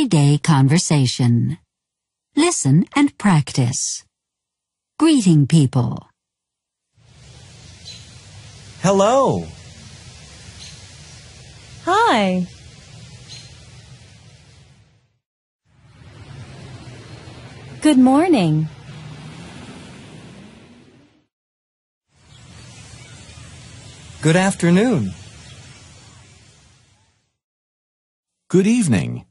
everyday conversation. Listen and practice. Greeting people. Hello. Hi. Good morning. Good afternoon. Good evening.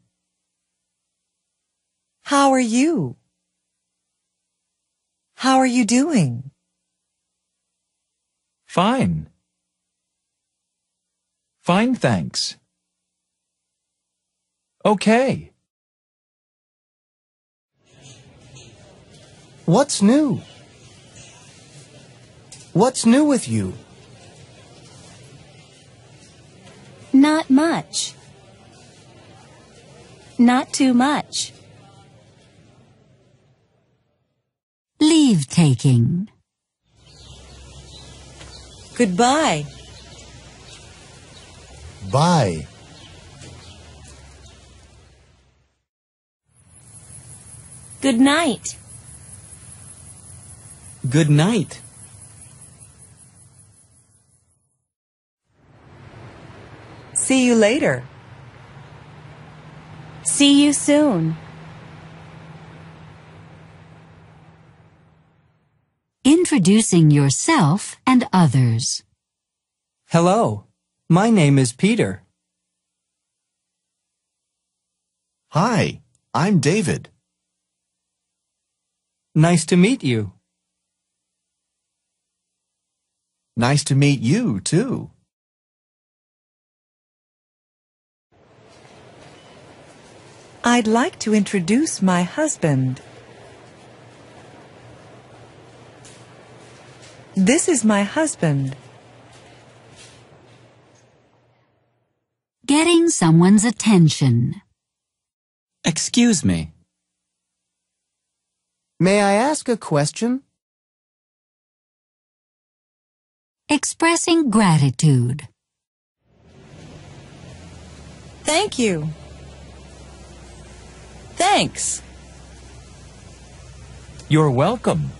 How are you? How are you doing? Fine. Fine, thanks. Okay. What's new? What's new with you? Not much. Not too much. leave taking. Goodbye. Bye. Good night. Good night. See you later. See you soon. introducing yourself and others. Hello, my name is Peter. Hi, I'm David. Nice to meet you. Nice to meet you, too. I'd like to introduce my husband. This is my husband. Getting someone's attention. Excuse me. May I ask a question? Expressing gratitude. Thank you. Thanks. You're welcome.